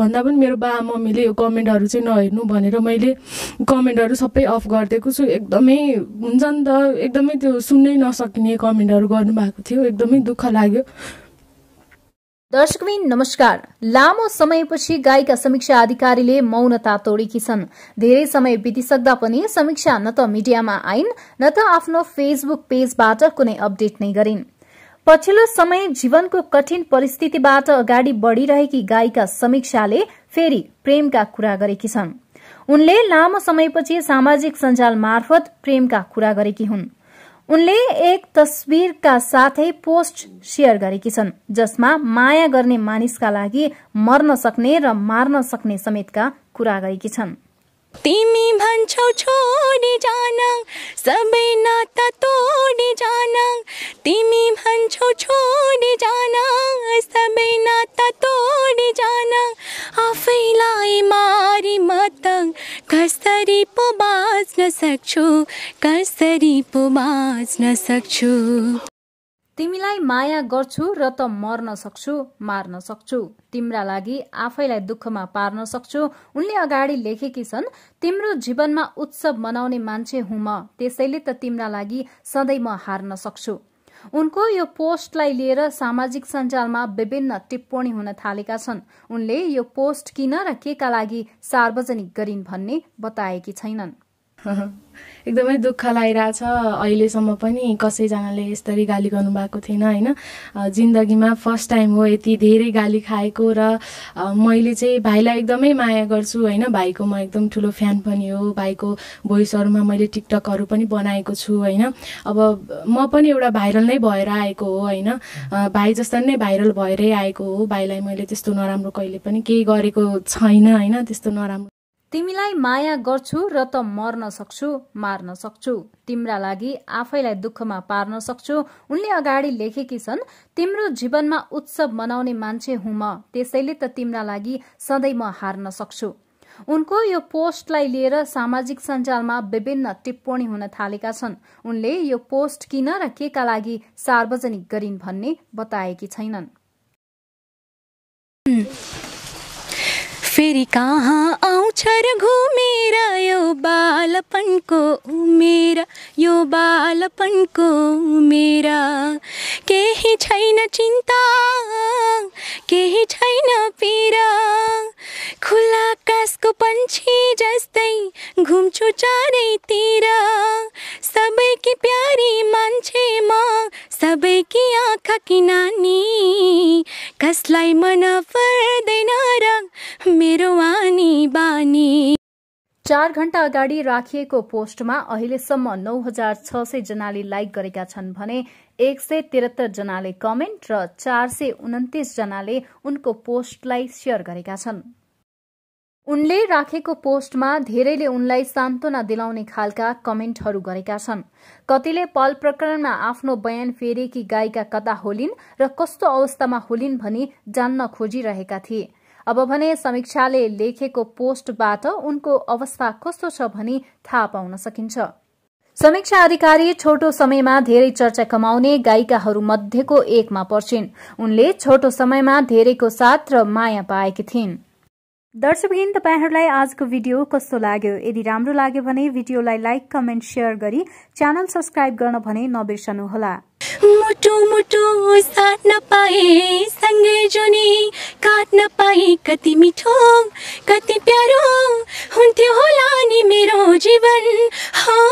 भन्दा पनि मेरो बा मम्मीले यो कमेन्टहरू चाहिँ नहेर्नु भनेर मैले कमेन्टहरू सबै अफ गरिदिएको छु एकदमै हुन्छ नि त एकदमै त्यो सुन्नै नसकिने कमेन्टहरू गर्नुभएको थियो एकदमै दुःख लाग्यो दर्शकबिन नमस्कार लामो समयपछि गायिका समीक्षा अधिकारीले मौनता तोडेकी छन् धेरै समय बितिसक्दा पनि समीक्षा न त मिडियामा आइन् न त आफ्नो फेसबुक पेजबाट कुनै अपडेट नै गरिन् पछिल्लो समय जीवनको कठिन परिस्थितिबाट अगाडि बढ़िरहेकी गायिका समीक्षाले फेरि प्रेमका कुरा गरेकी छन् उनले लामो समयपछि सामाजिक सञ्जाल मार्फत प्रेमका कुरा गरेकी हुन् उनले एक तस्विरका साथै पोस्ट शेयर गरेकी छन् जसमा माया गर्ने मानिसका लागि मर्न सक्ने र मार्न सक्ने समेतका कुरा गरेकी छन् तिमी भन्छौ छोडी जान सबै नाता छोड जान सबै नाता तोड जान आफैलाई मारी मतङ कसरी पो बाँच्न सक्छु कसरी पो बाँच्न सक्छु तिमीलाई माया गर्छु र त मर्न सक्छु मार्न सक्छु तिम्रा लागि आफैलाई दुःखमा पार्न सक्छु उनले अगाडि लेखेकी छन् तिम्रो जीवनमा उत्सव मनाउने मान्छे हुँ म त्यसैले त तिम्रा लागि सधैँ म हार्न सक्छु उनको यो पोस्टलाई लिएर सामाजिक सञ्जालमा विभिन्न टिप्पणी हुन थालेका छन् उनले यो पोस्ट किन र केका लागि सार्वजनिक गरिन् भन्ने बताएकी छैनन् एकदमै दुःख लागिरहेछ अहिलेसम्म पनि कसैजनाले यसरी गाली गर्नुभएको थिएन होइन जिन्दगीमा फर्स्ट टाइम हो यति धेरै गाली खाएको र मैले चाहिँ भाइलाई एकदमै माया गर्छु होइन भाइको म एकदम ठुलो फ्यान पनि हो भाइको भोइसहरूमा मैले टिकटकहरू पनि बनाएको छु होइन अब म पनि एउटा भाइरल नै भएर आएको हो होइन भाइ जस्तै नै भाइरल भएरै आएको हो भाइलाई मैले त्यस्तो नराम्रो कहिले पनि केही गरेको छैन होइन त्यस्तो नराम्रो तिमीलाई माया गर्छु र त मर्न सक्छु मार्न सक्छु तिम्रा लागि आफैलाई दुःखमा पार्न सक्छु उनले अगाडि लेखेकी छन् तिम्रो जीवनमा उत्सव मनाउने मान्छे हुँ म त्यसैले त तिम्रा लागि सधैँ म हार्न सक्छु उनको यो पोस्टलाई लिएर सामाजिक सञ्जालमा विभिन्न टिप्पणी हुन थालेका छन् उनले यो पोस्ट किन र के का लागि सार्वजनिक गरिन् भन्ने बताएकी छैनन् फेरि कहाँ छर घुमेरा घुमेर यो बालपनको उमेर यो बालपनको उमेर केही छैन चिन्ता केही छैन पिरा खुला आकाशको पन्छी जस्तै घुम्छु चारैतिर कि प्यारी मान्छे म कि आँखा कि नानी कसलाई मन पर्दैन र मेरो वानी बानी चार घण्टा अगाडि राखिएको पोस्टमा अहिलेसम्म नौ हजार छ सय जनाले लाइक गरेका छन् भने एक सय त्रिहत्तर जनाले कमेन्ट र चार सय उन्तिस जनाले उनको पोस्टलाई शेयर गरेका छन् उनले राखेको पोस्टमा धेरैले उनलाई सान्त्वना दिलाउने खालका कमेन्टहरू गरेका छन् कतिले पल प्रकरणमा आफ्नो बयान फेरेकी गायिका कता होलिन् र कस्तो अवस्थामा होलिन् भनी जान्न खोजिरहेका थिए अब भने समीक्षाले लेखेको पोस्टबाट उनको अवस्था कस्तो छ भनी थाहा पाउन सकिन्छ समीक्षा अधिकारी छोटो समयमा धेरै चर्चा कमाउने गायिकाहरू मध्येको एकमा पर्छिन् उनले छोटो समयमा धेरैको साथ र माया पाएकी थिइन् दर्शकहीन तपाईँहरूलाई आजको भिडियो कस्तो लाग्यो यदि राम्रो लाग्यो भने भिडियोलाई लाइक कमेन्ट सेयर गरी च्यानल सब्सक्राइब गर्न भने नबिर्सनुहोला काट्न पाए कति मिठो कति प्यारो हुन्थ्यो होला नि मेरो जीवन हो